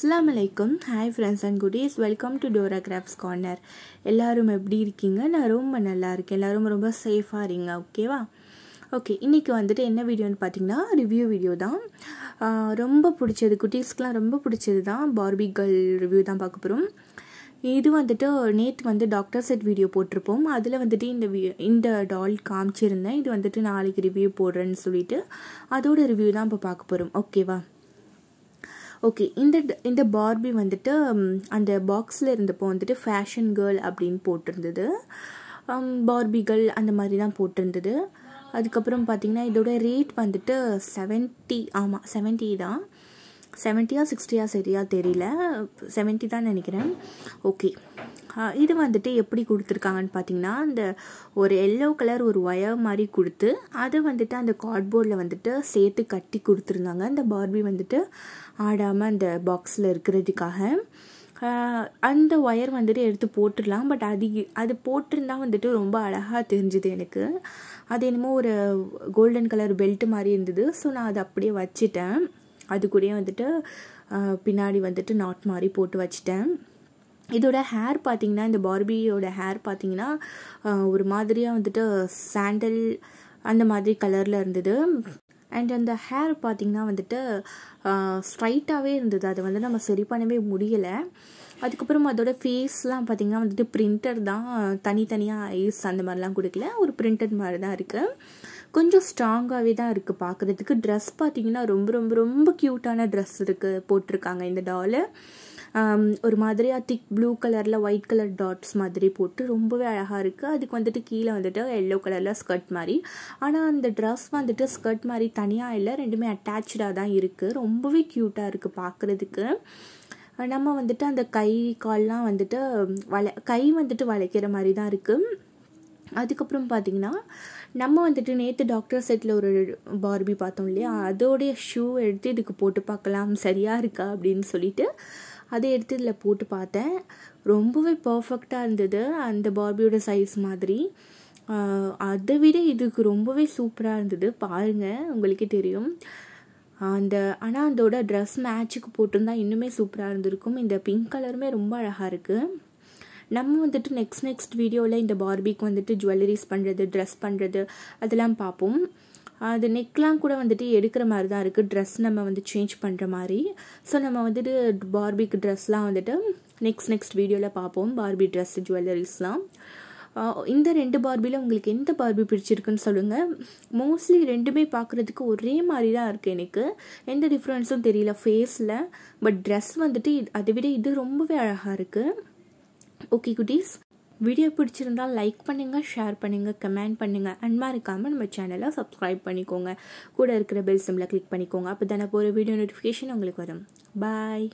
அஸ்லாம் அலைக்கும் hi friends and cuties welcome to Dora crafts corner எல்லோரும் எப்படி இருக்கீங்க நான் ரொம்ப நல்லா இருக்கேன் எல்லோரும் ரொம்ப சேஃபாக இருங்க ஓகேவா ஓகே இன்றைக்கி வந்துட்டு என்ன வீடியோன்னு பார்த்தீங்கன்னா ரிவ்யூ வீடியோ தான் ரொம்ப பிடிச்சது குட்டீஸ்க்கெலாம் ரொம்ப பிடிச்சது தான் பார்பி கேர்ள் ரிவ்யூ தான் பார்க்க போகிறோம் இது வந்துட்டு நேற்று வந்து டாக்டர் செட் வீடியோ போட்டிருப்போம் அதில் வந்துட்டு இந்த இந்த டால் காமிச்சிருந்தேன் இது வந்துட்டு நாளைக்கு ரிவ்யூ போடுறேன்னு சொல்லிட்டு அதோட ரிவ்யூ தான் இப்போ பார்க்க போகிறோம் ஓகேவா ஓகே இந்த இந்த பார்பி வந்துட்டு அந்த பாக்ஸில் இருந்தப்போ வந்துட்டு ஃபேஷன் கேர்ள் அப்படின்னு போட்டிருந்தது பார்பிகள் அந்த மாதிரி தான் போட்டிருந்தது அதுக்கப்புறம் பார்த்திங்கன்னா இதோட ரேட் வந்துட்டு செவன்ட்டி ஆமாம் செவன்ட்டி தான் செவன்ட்டியா சிக்ஸ்டியா சரியாக தெரியல செவன்ட்டி தான் நினைக்கிறேன் ஓகே இது வந்துட்டு எப்படி கொடுத்துருக்காங்கன்னு பார்த்தீங்கன்னா அந்த ஒரு எல்லோ கலர் ஒரு ஒயர் மாதிரி கொடுத்து அதை வந்துட்டு அந்த கார்ட்போர்டில் வந்துட்டு சேர்த்து கட்டி கொடுத்துருந்தாங்க அந்த பார்பி வந்துட்டு ஆடாமல் அந்த பாக்ஸில் இருக்கிறதுக்காக அந்த ஒயர் வந்துட்டு எடுத்து போட்டுடலாம் பட் அது அது போட்டிருந்தா வந்துட்டு ரொம்ப அழகாக தெரிஞ்சுது எனக்கு அது என்னமோ ஒரு கோல்டன் கலர் பெல்ட் மாதிரி இருந்தது ஸோ நான் அதை அப்படியே வச்சுட்டேன் அது கூடயே வந்துட்டு பின்னாடி வந்துட்டு நாட் மாதிரி போட்டு வச்சிட்டேன் இதோட ஹேர் பார்த்திங்கன்னா இந்த பார்பியோட ஹேர் பார்த்திங்கன்னா ஒரு மாதிரியாக வந்துட்டு சாண்டல் அந்த மாதிரி கலரில் இருந்தது அண்ட் அந்த ஹேர் பார்த்திங்கன்னா வந்துட்டு ஸ்ட்ரைட்டாகவே இருந்தது அதை வந்து நம்ம சரி பண்ணவே முடியலை அதுக்கப்புறம் அதோட ஃபேஸ்லாம் பார்த்திங்கன்னா வந்துட்டு பிரிண்டர் தான் தனித்தனியாக ஐஸ் அந்த மாதிரிலாம் கொடுக்கல ஒரு பிரிண்டட் மாதிரி தான் இருக்குது கொஞ்சம் ஸ்ட்ராங்காகவே தான் இருக்குது பார்க்குறதுக்கு ட்ரெஸ் பார்த்திங்கன்னா ரொம்ப ரொம்ப ரொம்ப க்யூட்டான ட்ரெஸ் இருக்குது போட்டிருக்காங்க இந்த டாலு ஒரு மாதிரியாக திக் ப்ளூ கலரில் ஒயிட் கலர் டாட்ஸ் மாதிரி போட்டு ரொம்பவே அழகாக இருக்குது அதுக்கு வந்துட்டு கீழே வந்துட்டு எல்லோ கலரில் ஸ்கர்ட் மாதிரி ஆனால் அந்த ட்ரெஸ் வந்துட்டு ஸ்கர்ட் மாதிரி தனியாக இல்லை ரெண்டுமே அட்டாச்சாக தான் இருக்குது ரொம்பவே க்யூட்டாக இருக்குது பார்க்குறதுக்கு நம்ம வந்துட்டு அந்த கை கால்லாம் வந்துட்டு வளை கை வந்துட்டு வளைக்கிற மாதிரி தான் இருக்குது அதுக்கப்புறம் பார்த்திங்கன்னா நம்ம வந்துட்டு நேற்று டாக்டர் செட்டில் ஒரு பார்பி பார்த்தோம் இல்லையா அதோடைய ஷூ எடுத்து இதுக்கு போட்டு பார்க்கலாம் சரியாக இருக்கா அப்படின்னு சொல்லிட்டு அதை எடுத்து இதில் போட்டு பார்த்தேன் ரொம்பவே பர்ஃபெக்டாக இருந்தது அந்த பார்பியோட சைஸ் மாதிரி அதை விட இதுக்கு ரொம்பவே சூப்பராக இருந்தது பாருங்கள் உங்களுக்கே தெரியும் அந்த ஆனால் அதோட ட்ரெஸ் மேட்சுக்கு போட்டிருந்தா இன்னுமே சூப்பராக இருந்திருக்கும் இந்த பிங்க் கலருமே ரொம்ப அழகாக இருக்குது நம்ம வந்துட்டு நெக்ஸ்ட் நெக்ஸ்ட் வீடியோவில் இந்த பார்பிக்கு வந்துட்டு ஜுவல்லரிஸ் பண்ணுறது ட்ரெஸ் பண்ணுறது அதெல்லாம் பார்ப்போம் அது நெக்லாம் கூட வந்துட்டு எடுக்கிற மாதிரி தான் இருக்குது ட்ரெஸ் நம்ம வந்து சேஞ்ச் பண்ணுற மாதிரி ஸோ நம்ம வந்துட்டு பார்பிக்கு ட்ரெஸ்லாம் வந்துட்டு நெக்ஸ்ட் நெக்ஸ்ட் வீடியோவில் பார்ப்போம் பார்பி ட்ரெஸ் ஜுவல்லரிஸ்லாம் இந்த ரெண்டு பார்பியில் உங்களுக்கு எந்த பார்பி பிடிச்சிருக்குன்னு சொல்லுங்கள் மோஸ்ட்லி ரெண்டுமே பார்க்குறதுக்கு ஒரே மாதிரி தான் இருக்குது எனக்கு எந்த டிஃப்ரென்ஸும் தெரியல ஃபேஸில் பட் ட்ரெஸ் வந்துட்டு அதை விட இது ரொம்பவே அழகாக இருக்குது ஓகே குட்டீஸ் வீடியோ பிடிச்சிருந்தால் லைக் பண்ணுங்கள் ஷேர் பண்ணுங்கள் கமெண்ட் பண்ணுங்கள் அண்ட் இருக்காமல் நம்ம சேனலை சப்ஸ்கிரைப் பண்ணிக்கோங்க கூட இருக்கிற பெல் சிம்மில் கிளிக் பண்ணிக்கோங்க அப்போ தானே போகிற வீடியோ நோட்டிஃபிகேஷன் உங்களுக்கு வரும் பாய்